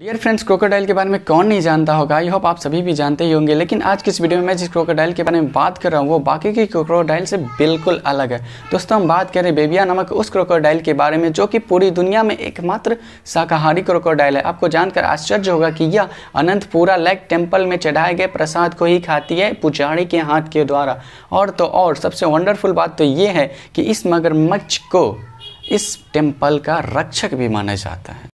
dear friends crocodile के बारे में कौन नहीं जानता होगा आई होप आप सभी भी जानते ही होंगे लेकिन आज की इस वीडियो में मैं जिस क्रोकोडाइल के बारे में बात कर रहा हूँ वो बाकी के क्रोकोडाइल से बिल्कुल अलग है दोस्तों हम बात करें बेबिया नामक उस क्रोकोडाइल के बारे में जो कि पूरी दुनिया में एकमात्र शाकाहारी क्रोकोडाइल है आपको जानकर आश्चर्य होगा कि यह अनंतपुरा लेक टेम्पल में चढ़ाए गए प्रसाद को ही खाती है पुजारी के हाथ के द्वारा और तो और सबसे वंडरफुल बात तो ये है कि इस मगरमच्छ को इस टेम्पल का रक्षक भी माना जाता है